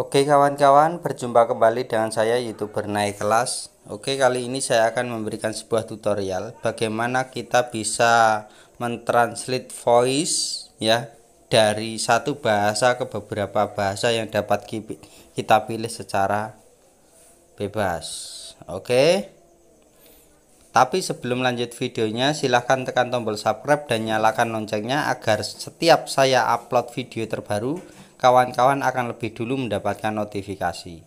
Oke kawan-kawan, berjumpa kembali dengan saya youtuber naik kelas Oke kali ini saya akan memberikan sebuah tutorial Bagaimana kita bisa mentranslate voice ya Dari satu bahasa ke beberapa bahasa yang dapat kita pilih secara bebas Oke Tapi sebelum lanjut videonya silahkan tekan tombol subscribe dan nyalakan loncengnya Agar setiap saya upload video terbaru kawan-kawan akan lebih dulu mendapatkan notifikasi.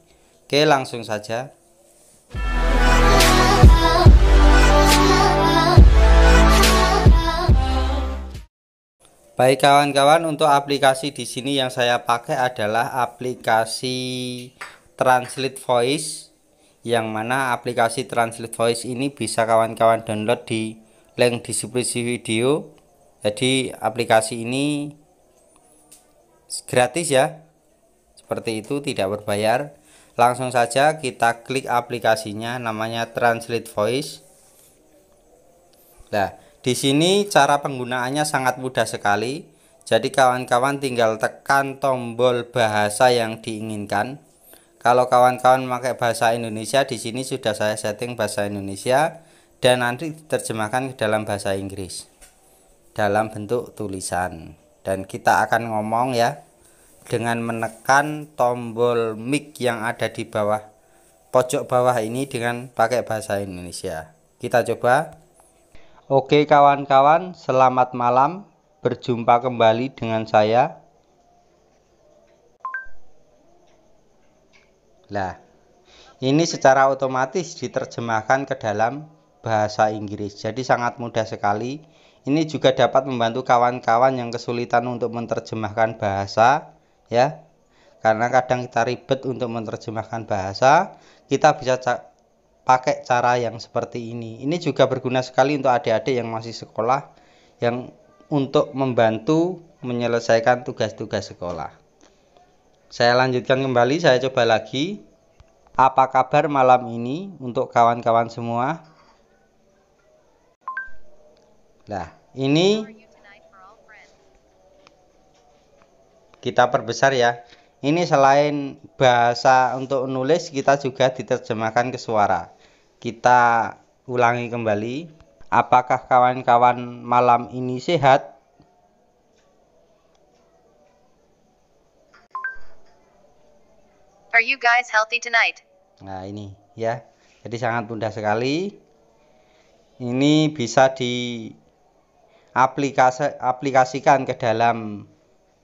Oke, langsung saja. Baik kawan-kawan, untuk aplikasi di sini yang saya pakai adalah aplikasi Translate Voice yang mana aplikasi Translate Voice ini bisa kawan-kawan download di link di deskripsi video. Jadi aplikasi ini gratis ya seperti itu tidak berbayar langsung saja kita klik aplikasinya namanya Translate Voice nah di sini cara penggunaannya sangat mudah sekali jadi kawan-kawan tinggal tekan tombol bahasa yang diinginkan kalau kawan-kawan pakai bahasa Indonesia di sini sudah saya setting bahasa Indonesia dan nanti diterjemahkan ke dalam bahasa Inggris dalam bentuk tulisan dan kita akan ngomong ya dengan menekan tombol mic yang ada di bawah pojok bawah ini dengan pakai bahasa Indonesia kita coba Oke kawan-kawan selamat malam berjumpa kembali dengan saya lah ini secara otomatis diterjemahkan ke dalam bahasa Inggris jadi sangat mudah sekali ini juga dapat membantu kawan-kawan yang kesulitan untuk menerjemahkan bahasa ya. Karena kadang kita ribet untuk menerjemahkan bahasa, kita bisa pakai cara yang seperti ini. Ini juga berguna sekali untuk adik-adik yang masih sekolah yang untuk membantu menyelesaikan tugas-tugas sekolah. Saya lanjutkan kembali, saya coba lagi. Apa kabar malam ini untuk kawan-kawan semua? Nah, ini kita perbesar ya. Ini selain bahasa untuk nulis, kita juga diterjemahkan ke suara. Kita ulangi kembali. Apakah kawan-kawan malam ini sehat? Are you guys healthy tonight? Nah, ini ya. Jadi sangat mudah sekali. Ini bisa di aplikasikan ke dalam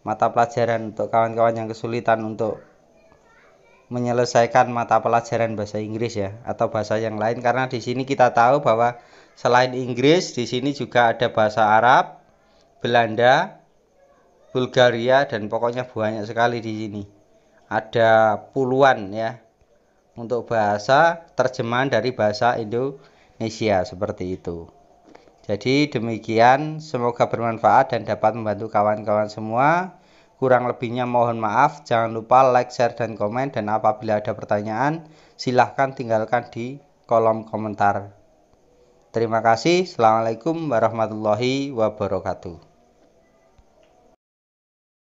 mata pelajaran untuk kawan-kawan yang kesulitan untuk menyelesaikan mata pelajaran bahasa Inggris ya atau bahasa yang lain karena di sini kita tahu bahwa selain Inggris di sini juga ada bahasa Arab, Belanda, Bulgaria dan pokoknya banyak sekali di sini. Ada puluhan ya untuk bahasa terjemahan dari bahasa Indonesia seperti itu. Jadi demikian, semoga bermanfaat dan dapat membantu kawan-kawan semua. Kurang lebihnya mohon maaf, jangan lupa like, share, dan komen. Dan apabila ada pertanyaan, silahkan tinggalkan di kolom komentar. Terima kasih. Assalamualaikum warahmatullahi wabarakatuh.